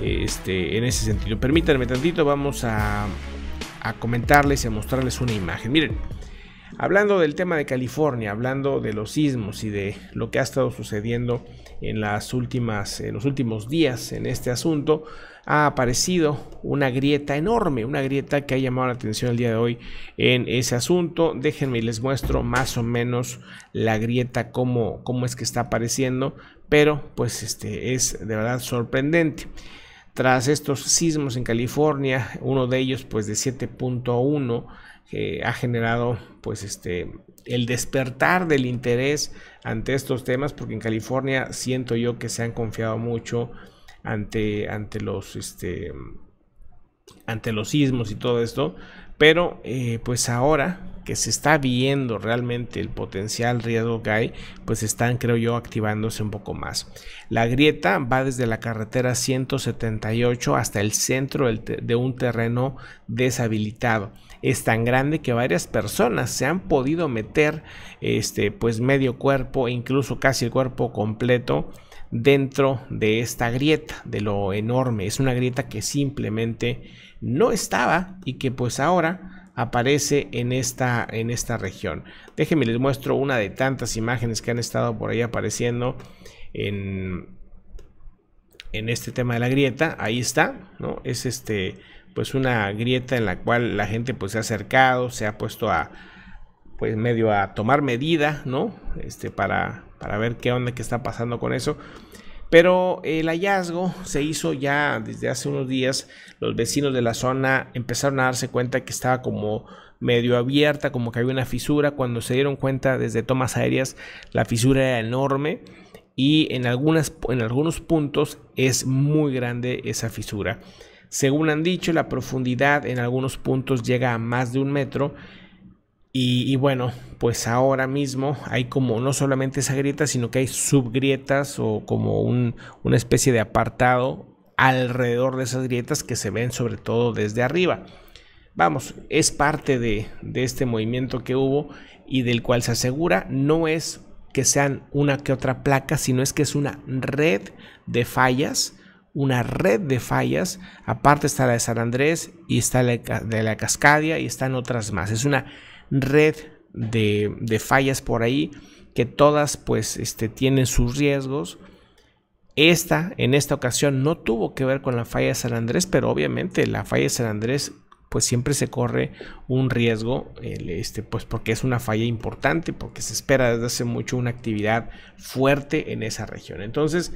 este, en ese sentido. Permítanme tantito, vamos a, a comentarles y a mostrarles una imagen. Miren. Hablando del tema de California, hablando de los sismos y de lo que ha estado sucediendo en, las últimas, en los últimos días en este asunto, ha aparecido una grieta enorme, una grieta que ha llamado la atención el día de hoy en ese asunto. Déjenme y les muestro más o menos la grieta, cómo, cómo es que está apareciendo, pero pues este es de verdad sorprendente tras estos sismos en California, uno de ellos pues de 7.1 que ha generado pues este el despertar del interés ante estos temas porque en California siento yo que se han confiado mucho ante ante los este ante los sismos y todo esto pero eh, pues ahora que se está viendo realmente el potencial riesgo que hay, pues están, creo yo, activándose un poco más. La grieta va desde la carretera 178 hasta el centro de un terreno deshabilitado. Es tan grande que varias personas se han podido meter este pues medio cuerpo, incluso casi el cuerpo completo dentro de esta grieta, de lo enorme. Es una grieta que simplemente no estaba y que pues ahora aparece en esta, en esta región. Déjenme les muestro una de tantas imágenes que han estado por ahí apareciendo en, en este tema de la grieta. Ahí está, ¿no? Es este, pues una grieta en la cual la gente pues se ha acercado, se ha puesto a, pues medio a tomar medida, ¿no? Este, para, para ver qué onda que está pasando con eso. Pero el hallazgo se hizo ya desde hace unos días. Los vecinos de la zona empezaron a darse cuenta que estaba como medio abierta, como que había una fisura. Cuando se dieron cuenta desde tomas aéreas, la fisura era enorme y en, en algunos puntos es muy grande esa fisura. Según han dicho, la profundidad en algunos puntos llega a más de un metro y, bueno, pues ahora mismo hay como no solamente esa grieta, sino que hay subgrietas o como una especie de apartado alrededor de esas grietas que se ven sobre todo desde arriba. Vamos, es parte de, de este movimiento que hubo y del cual se asegura no es que sean una que otra placa, sino es que es una red de fallas una red de fallas. Aparte está la de San Andrés y está la de la Cascadia y están otras más. Es una red de, fallas por ahí que todas pues este, tienen sus riesgos. Esta, en esta ocasión, no tuvo que ver con la falla de San Andrés, pero obviamente la falla de San Andrés pues siempre se corre un riesgo, este, pues porque es una falla importante, porque se espera desde hace mucho una actividad fuerte en esa región. Entonces,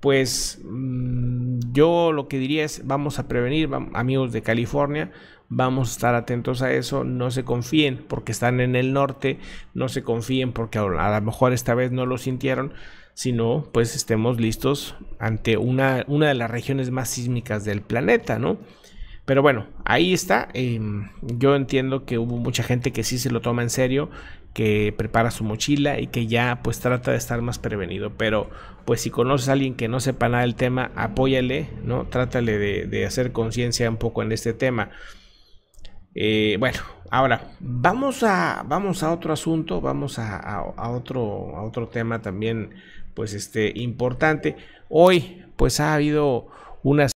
pues mm, yo lo que diría es, vamos a prevenir, amigos de California, Vamos a estar atentos a eso. No se confíen porque están en el norte. No se confíen porque a lo mejor esta vez no lo sintieron. Sino pues estemos listos ante una, una de las regiones más sísmicas del planeta, ¿no? Pero bueno, ahí está. Em, yo entiendo que hubo mucha gente que sí se lo toma en serio, que prepara su mochila y que ya pues trata de estar más prevenido. Pero pues si conoces a alguien que no sepa nada del tema, apóyale, ¿no? Trátale de hacer conciencia un poco en este tema. Eh, bueno, ahora vamos a, vamos a otro asunto, vamos a, otro, a otro tema también, pues este, importante. Hoy, pues ha habido unas...